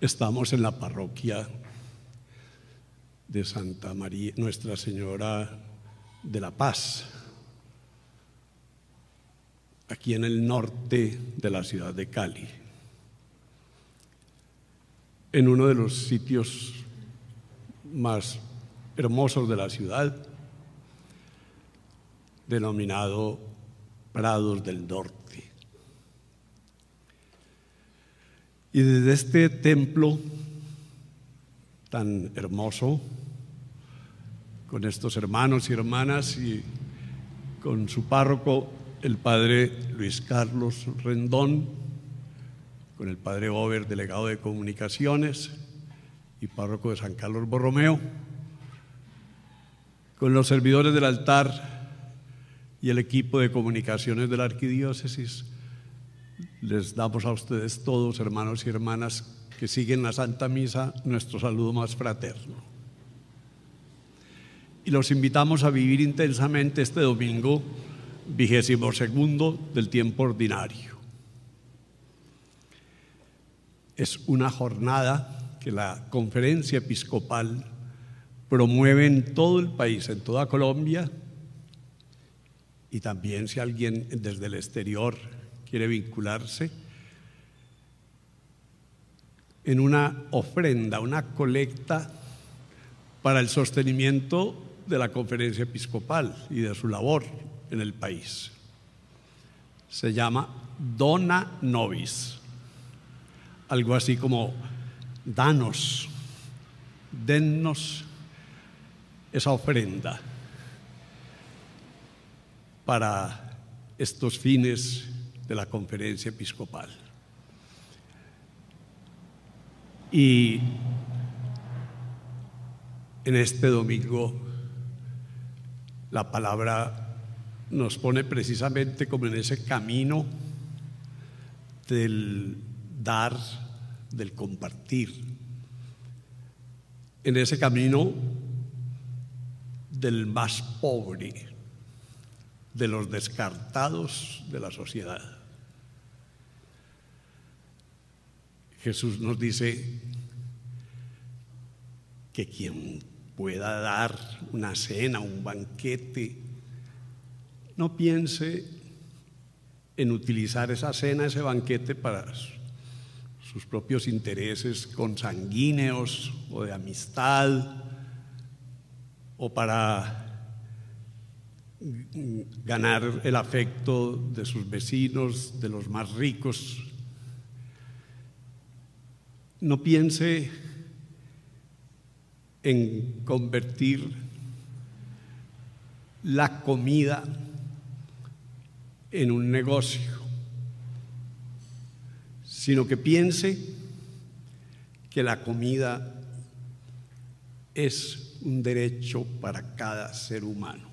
Estamos en la parroquia de Santa María, Nuestra Señora de la Paz, aquí en el norte de la ciudad de Cali, en uno de los sitios más hermosos de la ciudad, denominado Prados del Norte. Y desde este templo tan hermoso, con estos hermanos y hermanas y con su párroco, el padre Luis Carlos Rendón, con el padre Over, delegado de comunicaciones y párroco de San Carlos Borromeo, con los servidores del altar y el equipo de comunicaciones de la arquidiócesis les damos a ustedes todos, hermanos y hermanas que siguen la Santa Misa, nuestro saludo más fraterno. Y los invitamos a vivir intensamente este domingo vigésimo segundo del tiempo ordinario. Es una jornada que la conferencia episcopal promueve en todo el país, en toda Colombia, y también si alguien desde el exterior quiere vincularse, en una ofrenda, una colecta para el sostenimiento de la conferencia episcopal y de su labor en el país. Se llama Dona Novis, algo así como danos, dennos esa ofrenda para estos fines de la conferencia episcopal. Y en este domingo la palabra nos pone precisamente como en ese camino del dar, del compartir, en ese camino del más pobre, de los descartados de la sociedad. Jesús nos dice que quien pueda dar una cena, un banquete, no piense en utilizar esa cena, ese banquete para sus propios intereses consanguíneos o de amistad o para ganar el afecto de sus vecinos, de los más ricos. No piense en convertir la comida en un negocio, sino que piense que la comida es un derecho para cada ser humano.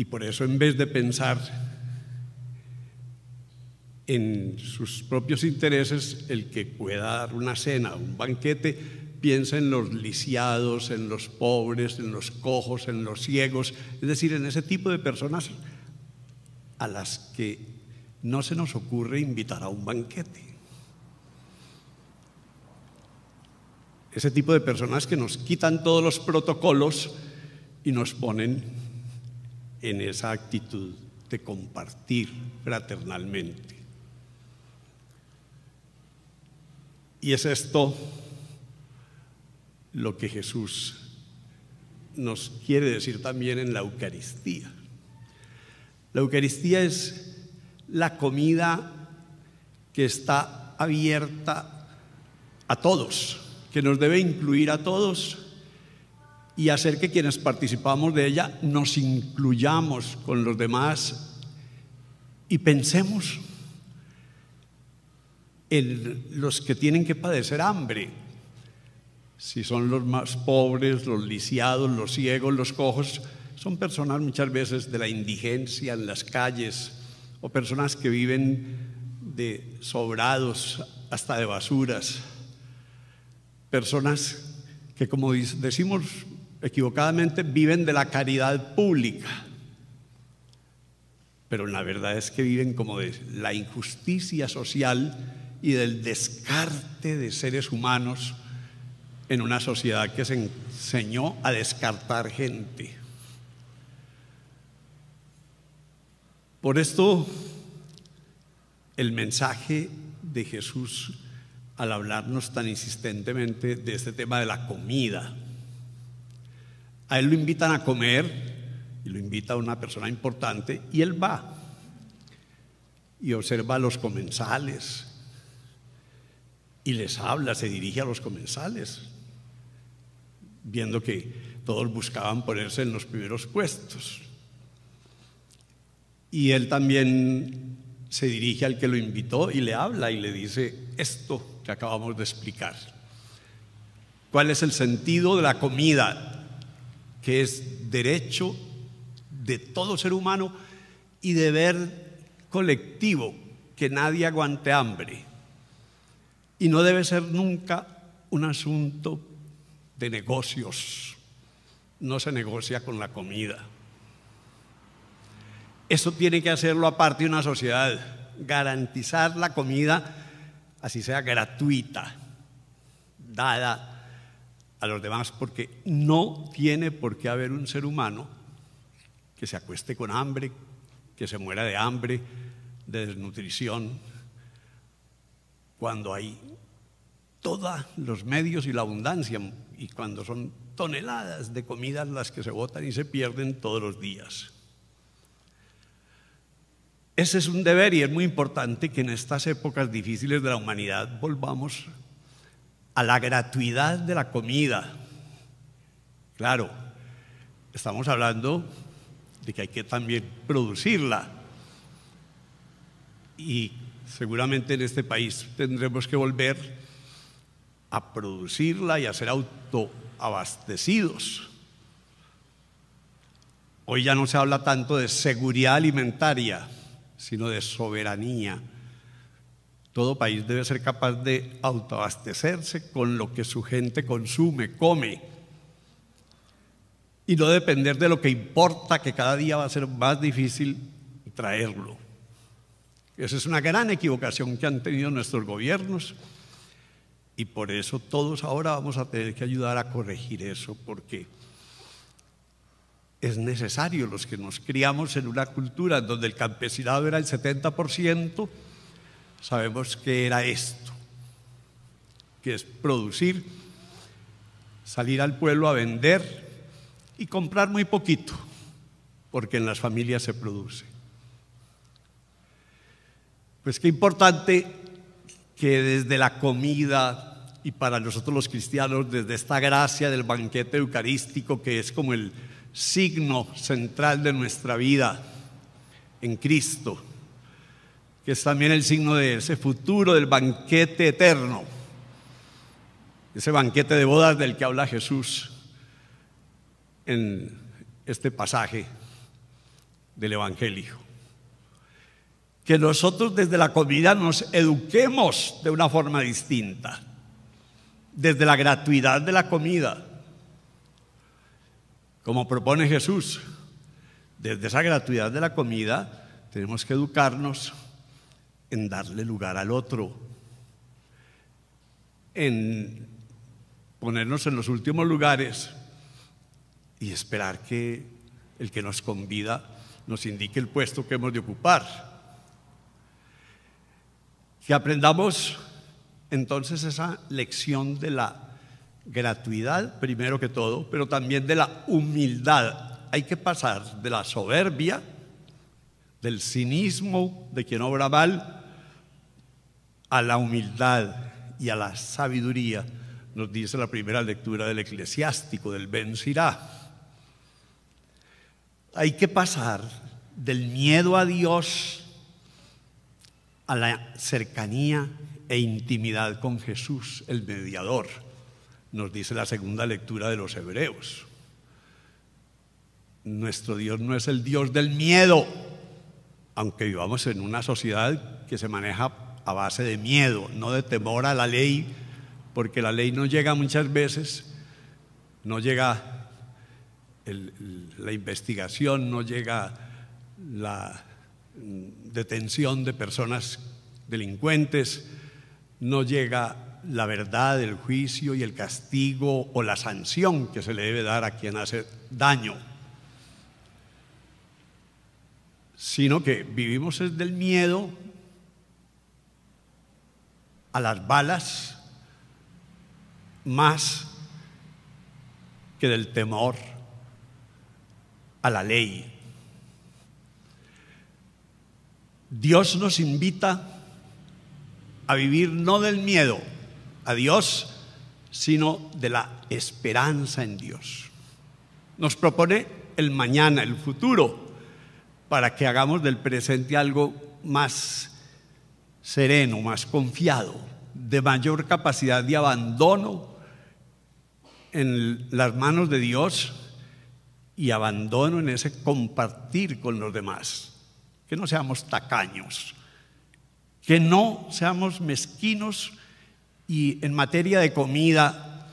Y por eso en vez de pensar en sus propios intereses, el que pueda dar una cena, un banquete, piensa en los lisiados, en los pobres, en los cojos, en los ciegos, es decir, en ese tipo de personas a las que no se nos ocurre invitar a un banquete. Ese tipo de personas que nos quitan todos los protocolos y nos ponen en esa actitud de compartir fraternalmente. Y es esto lo que Jesús nos quiere decir también en la Eucaristía. La Eucaristía es la comida que está abierta a todos, que nos debe incluir a todos y hacer que quienes participamos de ella nos incluyamos con los demás y pensemos en los que tienen que padecer hambre, si son los más pobres, los lisiados, los ciegos, los cojos, son personas muchas veces de la indigencia en las calles o personas que viven de sobrados hasta de basuras, personas que como decimos equivocadamente viven de la caridad pública, pero la verdad es que viven como de la injusticia social y del descarte de seres humanos en una sociedad que se enseñó a descartar gente. Por esto, el mensaje de Jesús al hablarnos tan insistentemente de este tema de la comida, a él lo invitan a comer y lo invita una persona importante y él va y observa a los comensales y les habla, se dirige a los comensales, viendo que todos buscaban ponerse en los primeros puestos. Y él también se dirige al que lo invitó y le habla y le dice esto que acabamos de explicar. ¿Cuál es el sentido de la comida? que es derecho de todo ser humano y deber colectivo, que nadie aguante hambre. Y no debe ser nunca un asunto de negocios. No se negocia con la comida. Eso tiene que hacerlo aparte de una sociedad, garantizar la comida, así sea gratuita, dada a los demás, porque no tiene por qué haber un ser humano que se acueste con hambre, que se muera de hambre, de desnutrición, cuando hay todos los medios y la abundancia, y cuando son toneladas de comidas las que se botan y se pierden todos los días. Ese es un deber y es muy importante que en estas épocas difíciles de la humanidad volvamos a la gratuidad de la comida. Claro, estamos hablando de que hay que también producirla. Y seguramente en este país tendremos que volver a producirla y a ser autoabastecidos. Hoy ya no se habla tanto de seguridad alimentaria, sino de soberanía todo país debe ser capaz de autoabastecerse con lo que su gente consume, come, y no depender de lo que importa, que cada día va a ser más difícil traerlo. Esa es una gran equivocación que han tenido nuestros gobiernos y por eso todos ahora vamos a tener que ayudar a corregir eso, porque es necesario los que nos criamos en una cultura donde el campesinado era el 70%, sabemos que era esto, que es producir, salir al pueblo a vender y comprar muy poquito, porque en las familias se produce. Pues qué importante que desde la comida y para nosotros los cristianos, desde esta gracia del banquete eucarístico que es como el signo central de nuestra vida en Cristo, es también el signo de ese futuro del banquete eterno, ese banquete de bodas del que habla Jesús en este pasaje del Evangelio. Que nosotros desde la comida nos eduquemos de una forma distinta, desde la gratuidad de la comida, como propone Jesús. Desde esa gratuidad de la comida tenemos que educarnos en darle lugar al otro, en ponernos en los últimos lugares y esperar que el que nos convida nos indique el puesto que hemos de ocupar. Que aprendamos entonces esa lección de la gratuidad, primero que todo, pero también de la humildad. Hay que pasar de la soberbia, del cinismo de quien obra mal, a la humildad y a la sabiduría, nos dice la primera lectura del eclesiástico, del Ben Hay que pasar del miedo a Dios a la cercanía e intimidad con Jesús, el mediador, nos dice la segunda lectura de los Hebreos. Nuestro Dios no es el Dios del miedo, aunque vivamos en una sociedad que se maneja a base de miedo, no de temor a la ley, porque la ley no llega muchas veces, no llega la investigación, no llega la detención de personas delincuentes, no llega la verdad, el juicio y el castigo o la sanción que se le debe dar a quien hace daño, sino que vivimos desde miedo a las balas más que del temor a la ley. Dios nos invita a vivir no del miedo a Dios, sino de la esperanza en Dios. Nos propone el mañana, el futuro, para que hagamos del presente algo más sereno, más confiado, de mayor capacidad de abandono en las manos de Dios y abandono en ese compartir con los demás. Que no seamos tacaños, que no seamos mezquinos y en materia de comida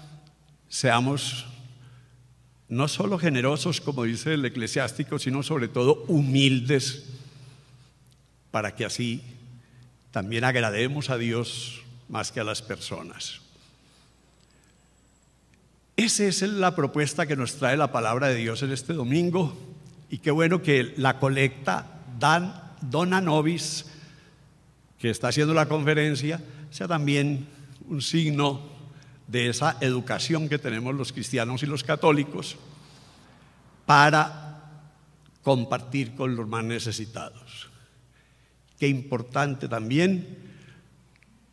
seamos no solo generosos, como dice el eclesiástico, sino sobre todo humildes, para que así también agrademos a Dios más que a las personas. Esa es la propuesta que nos trae la palabra de Dios en este domingo y qué bueno que la colecta Dan Dona Novis, que está haciendo la conferencia, sea también un signo de esa educación que tenemos los cristianos y los católicos para compartir con los más necesitados. Qué importante también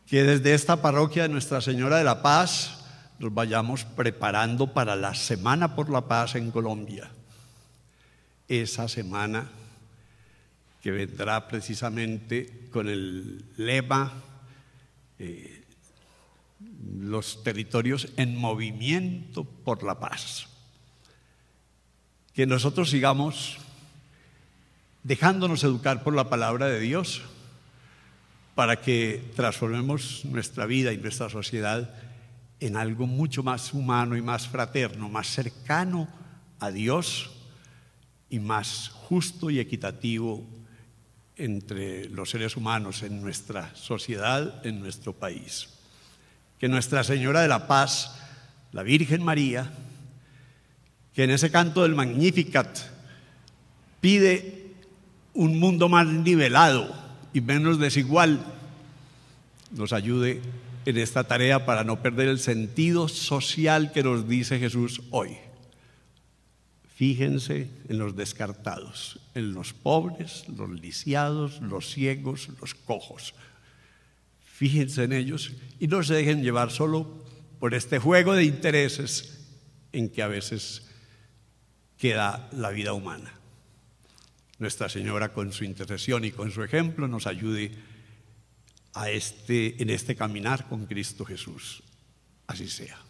que desde esta parroquia de Nuestra Señora de la Paz nos vayamos preparando para la Semana por la Paz en Colombia. Esa semana que vendrá precisamente con el lema eh, Los territorios en movimiento por la paz. Que nosotros sigamos dejándonos educar por la palabra de Dios para que transformemos nuestra vida y nuestra sociedad en algo mucho más humano y más fraterno, más cercano a Dios y más justo y equitativo entre los seres humanos en nuestra sociedad, en nuestro país. Que Nuestra Señora de la Paz, la Virgen María, que en ese canto del Magnificat pide un mundo más nivelado y menos desigual nos ayude en esta tarea para no perder el sentido social que nos dice Jesús hoy. Fíjense en los descartados, en los pobres, los lisiados, los ciegos, los cojos. Fíjense en ellos y no se dejen llevar solo por este juego de intereses en que a veces queda la vida humana. Nuestra Señora con su intercesión y con su ejemplo nos ayude a este, en este caminar con Cristo Jesús. Así sea.